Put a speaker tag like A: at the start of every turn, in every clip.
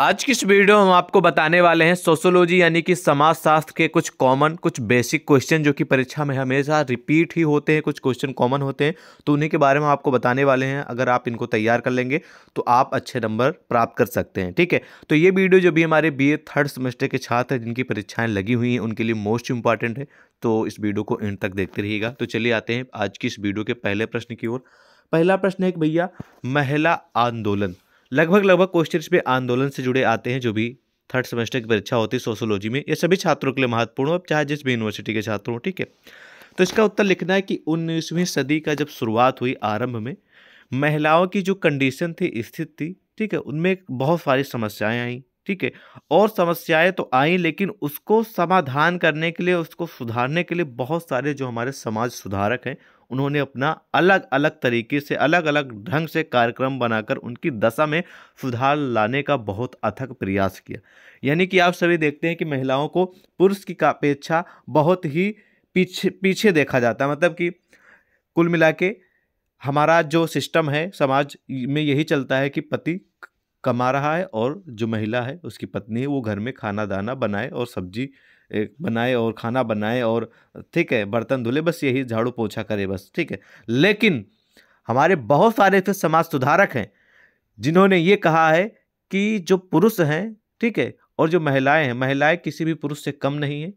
A: आज की इस वीडियो में हम आपको बताने वाले हैं सोशोलॉजी यानी कि समाजशास्त्र के कुछ कॉमन कुछ बेसिक क्वेश्चन जो कि परीक्षा में हमेशा रिपीट ही होते हैं कुछ क्वेश्चन कॉमन होते हैं तो उन्हीं के बारे में आपको बताने वाले हैं अगर आप इनको तैयार कर लेंगे तो आप अच्छे नंबर प्राप्त कर सकते हैं ठीक है तो ये वीडियो जो भी हमारे बी थर्ड सेमेस्टर के छात्र हैं जिनकी परीक्षाएँ लगी हुई हैं उनके लिए मोस्ट इंपॉर्टेंट है तो इस वीडियो को एंड तक देखते रहिएगा तो चलिए आते हैं आज की इस वीडियो के पहले प्रश्न की ओर पहला प्रश्न है एक भैया महिला आंदोलन लगभग लगभग क्वेश्चन में आंदोलन से जुड़े आते हैं जो भी थर्ड सेमेस्टर की परीक्षा होती है सोशोलॉजी में ये सभी छात्रों के लिए महत्वपूर्ण हो चाहे जिस भी यूनिवर्सिटी के छात्र हों ठीक है तो इसका उत्तर लिखना है कि उन्नीसवीं सदी का जब शुरुआत हुई आरंभ में महिलाओं की जो कंडीशन थी स्थिति थी ठीक है उनमें बहुत सारी समस्याएं आई ठीक है और समस्याएं तो आई लेकिन उसको समाधान करने के लिए उसको सुधारने के लिए बहुत सारे जो हमारे समाज सुधारक हैं उन्होंने अपना अलग अलग तरीके से अलग अलग ढंग से कार्यक्रम बनाकर उनकी दशा में सुधार लाने का बहुत अथक प्रयास किया यानी कि आप सभी देखते हैं कि महिलाओं को पुरुष की अपेक्षा बहुत ही पीछे पीछे देखा जाता है मतलब कि कुल मिला के हमारा जो सिस्टम है समाज में यही चलता है कि पति कमा रहा है और जो महिला है उसकी पत्नी है वो घर में खाना दाना बनाए और सब्जी बनाए और खाना बनाए और ठीक है बर्तन धुले बस यही झाड़ू पोछा करे बस ठीक है लेकिन हमारे बहुत सारे ऐसे समाज सुधारक हैं जिन्होंने ये कहा है कि जो पुरुष हैं ठीक है और जो महिलाएं हैं महिलाएं किसी भी पुरुष से कम नहीं है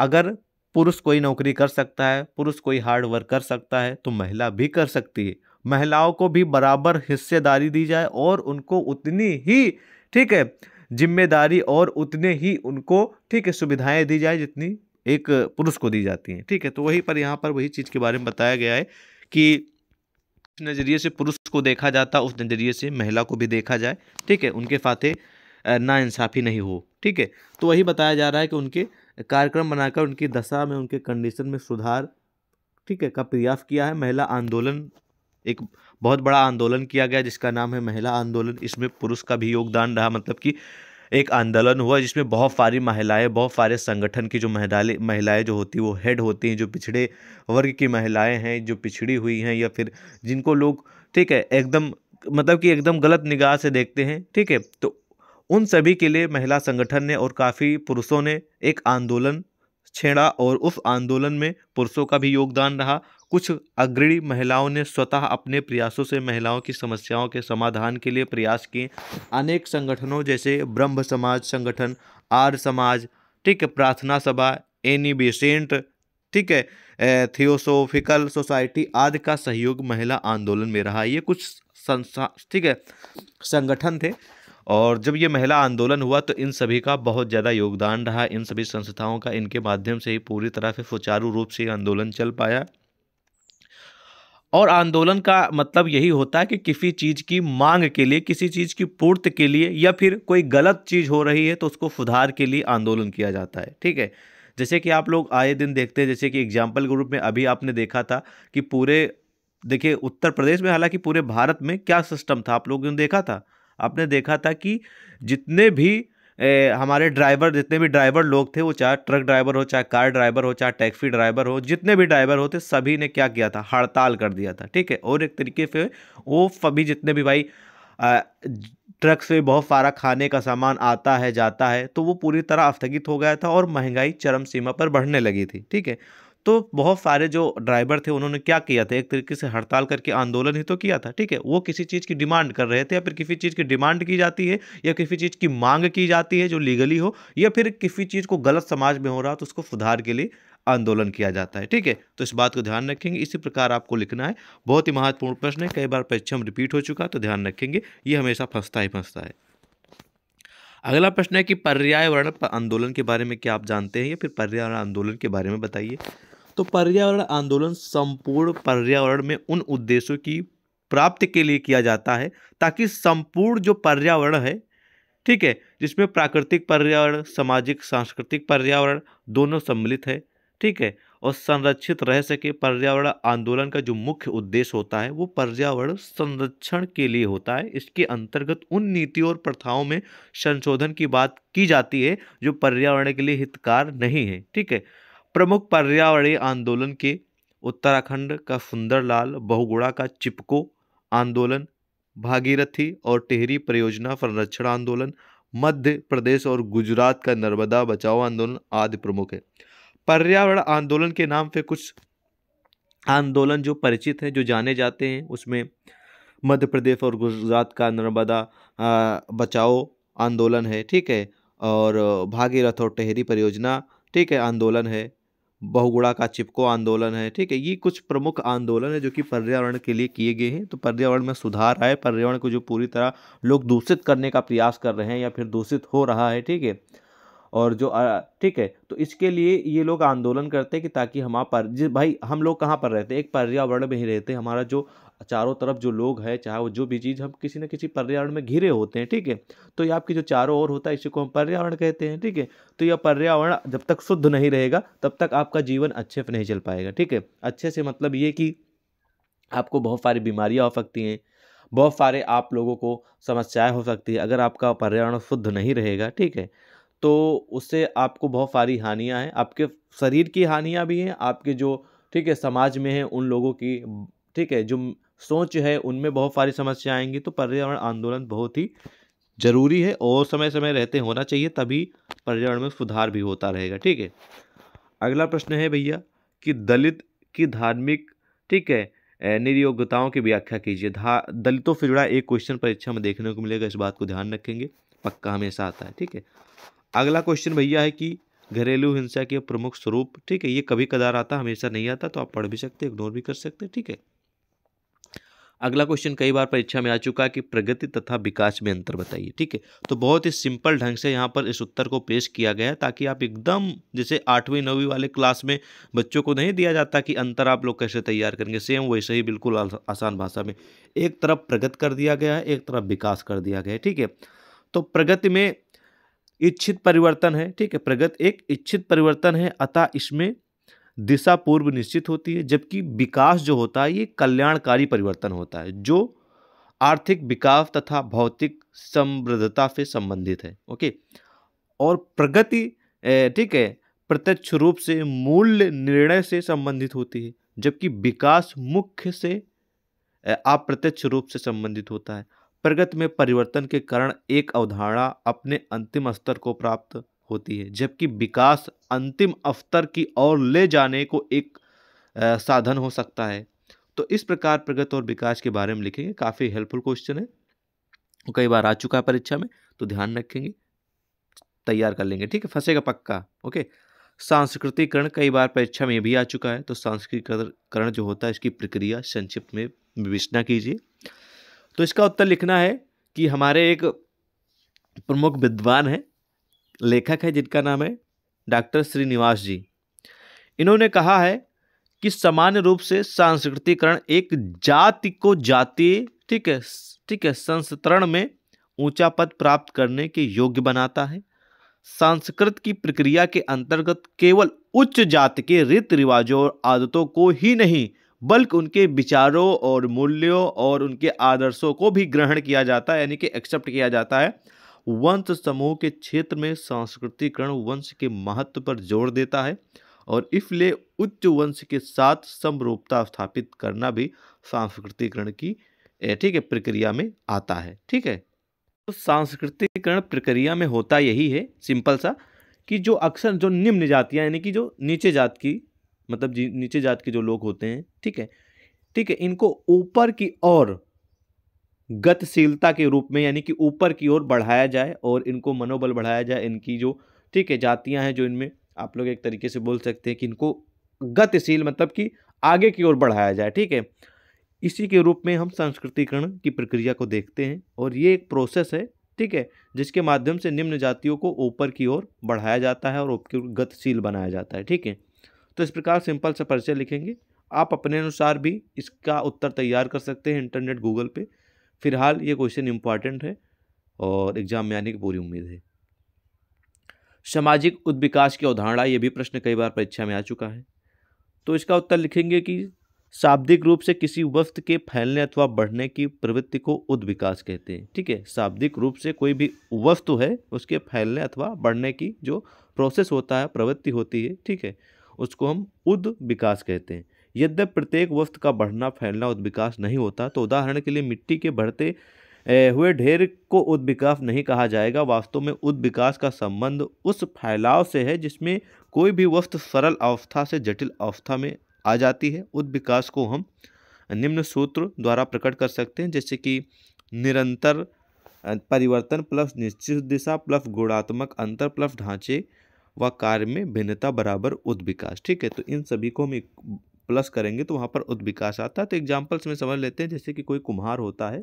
A: अगर पुरुष कोई नौकरी कर सकता है पुरुष कोई हार्ड वर्क कर सकता है तो महिला भी कर सकती है महिलाओं को भी बराबर हिस्सेदारी दी जाए और उनको उतनी ही ठीक है जिम्मेदारी और उतने ही उनको ठीक है सुविधाएं दी जाए जितनी एक पुरुष को दी जाती हैं ठीक है तो वहीं पर यहाँ पर वही चीज़ के बारे में बताया गया है कि नज़रिए से पुरुष को देखा जाता उस नज़रिए से महिला को भी देखा जाए ठीक है उनके फाते नाइंसाफ़ी नहीं हो ठीक है तो वही बताया जा रहा है कि उनके कार्यक्रम बनाकर उनकी दशा में उनके कंडीशन में सुधार ठीक है का प्रयास किया है महिला आंदोलन एक बहुत बड़ा आंदोलन किया गया जिसका नाम है महिला आंदोलन इसमें पुरुष का भी योगदान रहा मतलब कि एक आंदोलन हुआ जिसमें बहुत सारी महिलाएं बहुत सारे संगठन की जो महिलाएं महिलाएं जो होती वो हेड होती हैं जो पिछड़े वर्ग की महिलाएं हैं जो पिछड़ी हुई हैं या फिर जिनको लोग ठीक है एकदम मतलब कि एकदम गलत निगाह से देखते हैं ठीक है तो उन सभी के लिए महिला संगठन ने और काफ़ी पुरुषों ने एक आंदोलन छेड़ा और उस आंदोलन में पुरुषों का भी योगदान रहा कुछ अग्रणी महिलाओं ने स्वतः अपने प्रयासों से महिलाओं की समस्याओं के समाधान के लिए प्रयास किए अनेक संगठनों जैसे ब्रह्म समाज संगठन आर समाज ठीक है प्रार्थना सभा एनी बेसेंट ठीक है थियोसोफिकल सोसाइटी आदि का सहयोग महिला आंदोलन में रहा ये कुछ संस्था ठीक है संगठन थे और जब ये महिला आंदोलन हुआ तो इन सभी का बहुत ज़्यादा योगदान रहा इन सभी संस्थाओं का इनके माध्यम से ही पूरी तरह से सुचारू रूप से आंदोलन चल पाया और आंदोलन का मतलब यही होता है कि किसी चीज़ की मांग के लिए किसी चीज़ की पूर्ति के लिए या फिर कोई गलत चीज़ हो रही है तो उसको सुधार के लिए आंदोलन किया जाता है ठीक है जैसे कि आप लोग आए दिन देखते हैं जैसे कि एग्जाम्पल के रूप में अभी आपने देखा था कि पूरे देखिए उत्तर प्रदेश में हालांकि पूरे भारत में क्या सिस्टम था आप लोगों ने देखा था आपने देखा था कि जितने भी ए, हमारे ड्राइवर जितने भी ड्राइवर लोग थे वो चाहे ट्रक ड्राइवर हो चाहे कार ड्राइवर हो चाहे टैक्सी ड्राइवर हो जितने भी ड्राइवर होते सभी ने क्या किया था हड़ताल कर दिया था ठीक है और एक तरीके से वो सभी जितने भी भाई आ, ट्रक से बहुत सारा खाने का सामान आता है जाता है तो वो पूरी तरह स्थगित हो गया था और महंगाई चरम सीमा पर बढ़ने लगी थी ठीक है तो बहुत सारे जो ड्राइवर थे उन्होंने क्या किया था एक तरीके से हड़ताल करके आंदोलन ही तो किया था ठीक है वो किसी चीज़ की डिमांड कर रहे थे या फिर किसी चीज़ की डिमांड की जाती है या किसी चीज़ की मांग की जाती है जो लीगली हो या फिर किसी चीज़ को गलत समाज में हो रहा तो उसको सुधार के लिए आंदोलन किया जाता है ठीक है तो इस बात को ध्यान रखेंगे इसी प्रकार आपको लिखना है बहुत ही महत्वपूर्ण प्रश्न है कई बार परीक्षा रिपीट हो चुका तो ध्यान रखेंगे ये हमेशा फंसता ही फंसता है अगला प्रश्न है कि पर्यावरण आंदोलन के बारे में क्या आप जानते हैं या फिर पर्यावरण आंदोलन के बारे में बताइए तो पर्यावरण आंदोलन संपूर्ण पर्यावरण में उन उद्देश्यों की प्राप्ति के लिए किया जाता है ताकि संपूर्ण जो पर्यावरण है ठीक है जिसमें प्राकृतिक पर्यावरण सामाजिक सांस्कृतिक पर्यावरण दोनों सम्मिलित है ठीक है और संरक्षित रह सके पर्यावरण आंदोलन का जो मुख्य उद्देश्य होता है वो पर्यावरण संरक्षण के लिए होता है इसके अंतर्गत उन नीतियों और प्रथाओं में संशोधन की बात की जाती है जो पर्यावरण के लिए हितकार नहीं है ठीक है प्रमुख पर्यावरणीय आंदोलन के उत्तराखंड का सुंदरलाल बहुगुणा का चिपको आंदोलन भागीरथी और टेहरी परियोजना संरक्षण आंदोलन मध्य प्रदेश और गुजरात का नर्मदा बचाओ आंदोलन आदि प्रमुख है पर्यावरण आंदोलन के नाम पे कुछ आंदोलन जो परिचित हैं जो जाने जाते हैं उसमें मध्य प्रदेश और गुजरात का नर्मदा बचाओ आंदोलन है ठीक है और भागीरथ और टहरी परियोजना ठीक है आंदोलन है बहुगुड़ा का चिपको आंदोलन है ठीक है ये कुछ प्रमुख आंदोलन है जो कि पर्यावरण के लिए किए गए हैं तो पर्यावरण में सुधार आए पर्यावरण को जो पूरी तरह लोग दूषित करने का प्रयास कर रहे हैं या फिर दूषित हो रहा है ठीक है और जो ठीक है तो इसके लिए ये लोग आंदोलन करते हैं कि ताकि हम पर जिस भाई हम लोग कहाँ पर रहते हैं एक पर्यावरण में ही रहते हैं हमारा जो चारों तरफ जो लोग हैं चाहे वो जो भी चीज़ हम किसी न किसी पर्यावरण में घिरे होते हैं ठीक है तो ये आपकी जो चारों ओर होता है इसी को हम पर्यावरण कहते हैं ठीक है तो यह पर्यावरण जब तक शुद्ध नहीं रहेगा तब तक आपका जीवन अच्छे से नहीं चल पाएगा ठीक है अच्छे से मतलब ये कि आपको बहुत सारी बीमारियाँ हो सकती हैं बहुत सारे आप लोगों को समस्याएं हो सकती है अगर आपका पर्यावरण शुद्ध नहीं रहेगा ठीक है तो उससे आपको बहुत सारी हानियाँ हैं आपके शरीर की हानियाँ भी हैं आपके जो ठीक है समाज में हैं उन लोगों की ठीक है जो सोच है उनमें बहुत सारी समस्या आएंगी तो पर्यावरण आंदोलन बहुत ही ज़रूरी है और समय समय रहते होना चाहिए तभी पर्यावरण में सुधार भी होता रहेगा ठीक है अगला प्रश्न है भैया कि दलित की धार्मिक ठीक है निर्योग्यताओं की व्याख्या कीजिए धा दलितों से जुड़ा एक क्वेश्चन परीक्षा में देखने को मिलेगा इस बात को ध्यान रखेंगे पक्का हमेशा आता है ठीक है अगला क्वेश्चन भैया है कि घरेलू हिंसा के प्रमुख स्वरूप ठीक है ये कभी कदार आता हमेशा नहीं आता तो आप पढ़ भी सकते इग्नोर भी कर सकते ठीक है अगला क्वेश्चन कई बार परीक्षा में आ चुका है कि प्रगति तथा विकास में अंतर बताइए ठीक है तो बहुत ही सिंपल ढंग से यहाँ पर इस उत्तर को पेश किया गया है ताकि आप एकदम जैसे आठवीं नौवीं वाले क्लास में बच्चों को नहीं दिया जाता कि अंतर आप लोग कैसे तैयार करेंगे सेम वैसे ही बिल्कुल आसान भाषा में एक तरफ प्रगति कर दिया गया है एक तरफ विकास कर दिया गया है ठीक है तो प्रगति में इच्छित परिवर्तन है ठीक है प्रगति एक इच्छित परिवर्तन है अतः इसमें दिशा पूर्व निश्चित होती है जबकि विकास जो होता है ये कल्याणकारी परिवर्तन होता है जो आर्थिक विकास तथा भौतिक समृद्धता से संबंधित है ओके और प्रगति ठीक है प्रत्यक्ष रूप से मूल्य निर्णय से संबंधित होती है जबकि विकास मुख्य से अप्रत्यक्ष रूप से संबंधित होता है प्रगति में परिवर्तन के कारण एक अवधारणा अपने अंतिम स्तर को प्राप्त होती है जबकि विकास अंतिम अवतर की ओर ले जाने को एक आ, साधन हो सकता है तो इस प्रकार प्रगति और विकास के बारे में लिखेंगे काफ़ी हेल्पफुल क्वेश्चन है कई बार आ चुका है परीक्षा में तो ध्यान रखेंगे तैयार कर लेंगे ठीक है फंसेगा पक्का ओके सांस्कृतिकरण कई बार परीक्षा में भी आ चुका है तो सांस्कृतिकरण जो होता है इसकी प्रक्रिया संक्षिप्त में विवेचना कीजिए तो इसका उत्तर लिखना है कि हमारे एक प्रमुख विद्वान हैं लेखक है जिनका नाम है डॉक्टर श्रीनिवास जी इन्होंने कहा है कि सामान्य रूप से सांस्कृतिकरण एक जाति को जाति ठीक है ठीक है संस्तरण में ऊंचा पद प्राप्त करने के योग्य बनाता है संस्कृत की प्रक्रिया के अंतर्गत केवल उच्च जाति के रीति रिवाजों और आदतों को ही नहीं बल्कि उनके विचारों और मूल्यों और उनके आदर्शों को भी ग्रहण किया जाता है यानी कि एक्सेप्ट किया जाता है वंश समूह के क्षेत्र में सांस्कृतिकरण वंश के महत्व पर जोर देता है और इसलिए उच्च वंश के साथ समरूपता स्थापित करना भी सांस्कृतिकरण की ठीक है प्रक्रिया में आता है ठीक है तो सांस्कृतिकरण प्रक्रिया में होता यही है सिंपल सा कि जो अक्सर जो निम्न जातियाँ यानी कि जो नीचे जात की मतलब जी नीचे जात के जो लोग होते हैं ठीक है ठीक है इनको ऊपर की ओर गतिशीलता के रूप में यानी कि ऊपर की ओर बढ़ाया जाए और इनको मनोबल बढ़ाया जाए इनकी जो ठीक है जातियां हैं जो इनमें आप लोग एक तरीके से बोल सकते हैं कि इनको गतिशील मतलब कि आगे की ओर बढ़ाया जाए ठीक है इसी के रूप में हम संस्कृतिकरण की प्रक्रिया को देखते हैं और ये एक प्रोसेस है ठीक है जिसके माध्यम से निम्न जातियों को ऊपर की ओर बढ़ाया जाता है और ऊपर गतिशील बनाया जाता है ठीक है तो इस प्रकार सिंपल सा परिचय लिखेंगे आप अपने अनुसार भी इसका उत्तर तैयार कर सकते हैं इंटरनेट गूगल पे फिलहाल ये क्वेश्चन इम्पॉर्टेंट है और एग्जाम में आने की पूरी उम्मीद है सामाजिक उद्विकास की अवधारणा ये भी प्रश्न कई बार परीक्षा में आ चुका है तो इसका उत्तर लिखेंगे कि शाब्दिक रूप से किसी वस्तु के फैलने अथवा बढ़ने की प्रवृत्ति को उद्विकास कहते हैं ठीक है शाब्दिक रूप से कोई भी वस्तु है उसके फैलने अथवा बढ़ने की जो प्रोसेस होता है प्रवृत्ति होती है ठीक है उसको हम उद विकास कहते हैं यद्यप प्रत्येक वस्तु का बढ़ना फैलना उद्विकास नहीं होता तो उदाहरण के लिए मिट्टी के बढ़ते हुए ढेर को उद्विकास नहीं कहा जाएगा वास्तव में उद्विकास का संबंध उस फैलाव से है जिसमें कोई भी वस्तु सरल अवस्था से जटिल अवस्था में आ जाती है उद्विकास को हम निम्न सूत्र द्वारा प्रकट कर सकते हैं जैसे कि निरंतर परिवर्तन प्लस निश्चित दिशा प्लस गुणात्मक अंतर प्लस ढांचे व कार्य में भिन्नता बराबर उद्विकास ठीक है तो इन सभी को हम एक प्लस करेंगे तो वहाँ पर उद्विकास आता है तो एग्जाम्पल्स में समझ लेते हैं जैसे कि कोई कुम्हार होता है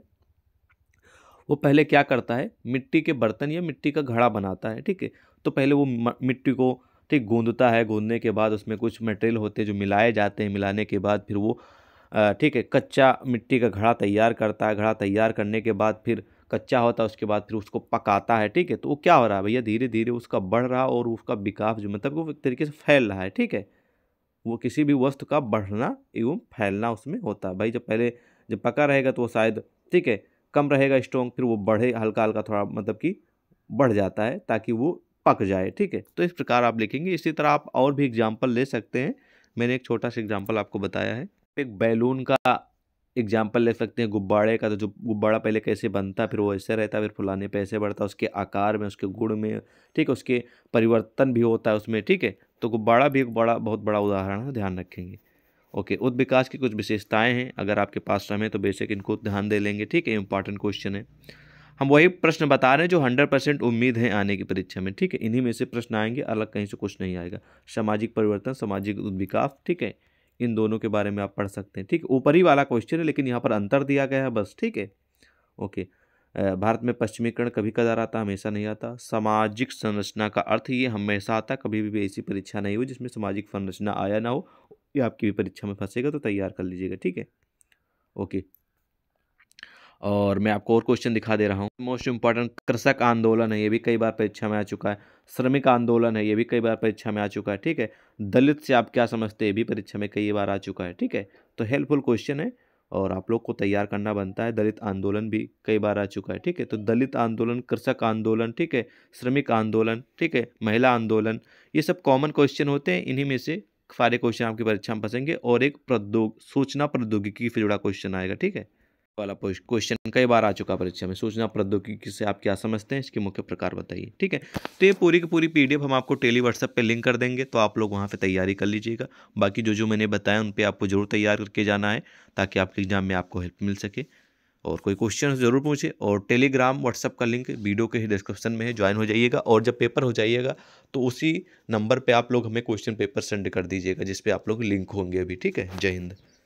A: वो पहले क्या करता है मिट्टी के बर्तन या मिट्टी का घड़ा बनाता है ठीक है तो पहले वो मिट्टी को ठीक गूंदता है गूंदने के बाद उसमें कुछ मटेरियल होते हैं जो मिलाए जाते हैं मिलाने के बाद फिर वो ठीक है कच्चा मिट्टी का घड़ा तैयार करता है घड़ा तैयार करने के बाद फिर कच्चा होता है उसके बाद फिर उसको पकाता है ठीक है तो वो क्या हो रहा है भैया धीरे धीरे उसका बढ़ रहा और उसका विकास जो मतलब वो एक तरीके से फैल रहा है ठीक है वो किसी भी वस्तु का बढ़ना एवं फैलना उसमें होता है भाई जब पहले जब पका रहेगा तो वो शायद ठीक है कम रहेगा स्ट्रॉन्ग फिर वो बढ़े हल्का हल्का थोड़ा मतलब कि बढ़ जाता है ताकि वो पक जाए ठीक है तो इस प्रकार आप लिखेंगे इसी तरह आप और भी एग्जाम्पल ले सकते हैं मैंने एक छोटा सा एग्जाम्पल आपको बताया है एक बैलून का एग्जाम्पल ले सकते हैं गुब्बारे का तो जो गुब्बारा पहले कैसे बनता फिर वो ऐसे रहता फिर फुलाने पे ऐसे बढ़ता उसके आकार में उसके गुण में ठीक है उसके परिवर्तन भी होता है उसमें ठीक है तो गुब्बारा भी एक बड़ा बहुत बड़ा उदाहरण है ध्यान रखेंगे ओके उद विकास की कुछ विशेषताएँ हैं अगर आपके पास समय तो बेसिक इनको ध्यान दे लेंगे ठीक है इंपॉर्टेंट क्वेश्चन है हम वही प्रश्न बता रहे हैं जो हंड्रेड परसेंट उम्मीद है आने की परीक्षा में ठीक है इन्हीं में से प्रश्न आएंगे अलग कहीं से कुछ नहीं आएगा सामाजिक परिवर्तन सामाजिक उद्विकास ठीक है इन दोनों के बारे में आप पढ़ सकते हैं ठीक ऊपर ही वाला क्वेश्चन है लेकिन यहाँ पर अंतर दिया गया है बस ठीक है ओके भारत में पश्चिमीकरण कभी कदार आता हमेशा नहीं आता सामाजिक संरचना का अर्थ ये हमेशा आता कभी भी ऐसी परीक्षा नहीं हुई जिसमें सामाजिक संरचना आया ना हो या आपकी भी परीक्षा में फंसेगा तो तैयार कर लीजिएगा ठीक है ओके और मैं आपको और क्वेश्चन दिखा दे रहा हूँ मोस्ट इंपॉर्टेंट कृषक आंदोलन है ये भी कई बार परीक्षा में आ चुका है श्रमिक आंदोलन है ये भी कई बार परीक्षा में आ चुका है ठीक है दलित से आप क्या समझते हैं ये भी परीक्षा में कई बार आ चुका है ठीक है तो हेल्पफुल क्वेश्चन है और आप लोग को तैयार करना बनता है दलित आंदोलन भी कई बार आ चुका है ठीक है तो दलित आंदोलन कृषक आंदोलन ठीक है श्रमिक आंदोलन ठीक है महिला आंदोलन ये सब कॉमन क्वेश्चन होते हैं इन्हीं में से सारे क्वेश्चन आपकी परीक्षा में फंसेंगे और एक प्रद्योग सूचना प्रौद्योगिकी से जुड़ा क्वेश्चन आएगा ठीक है वाला क्वेश्चन कई बार आ चुका परीक्षा में सूचना प्रौद्योगिकी से आप क्या समझते हैं इसके मुख्य प्रकार बताइए ठीक है तो ये पूरी की पूरी पीडीएफ हम आपको टेली व्हाट्सएप पे लिंक कर देंगे तो आप लोग वहाँ पे तैयारी कर लीजिएगा बाकी जो जो मैंने बताया उन पर आपको जरूर तैयार करके जाना है ताकि आपके एग्जाम में आपको हेल्प मिल सके और कोई क्वेश्चन जरूर पूछे और टेलीग्राम व्हाट्सअप का लिंक वीडियो के ही डिस्क्रिप्शन में है ज्वाइन हो जाइएगा और जब पेपर हो जाइएगा तो उसी नंबर पर आप लोग हमें क्वेश्चन पेपर सेंड कर दीजिएगा जिसपे आप लोग लिंक होंगे अभी ठीक है जय हिंद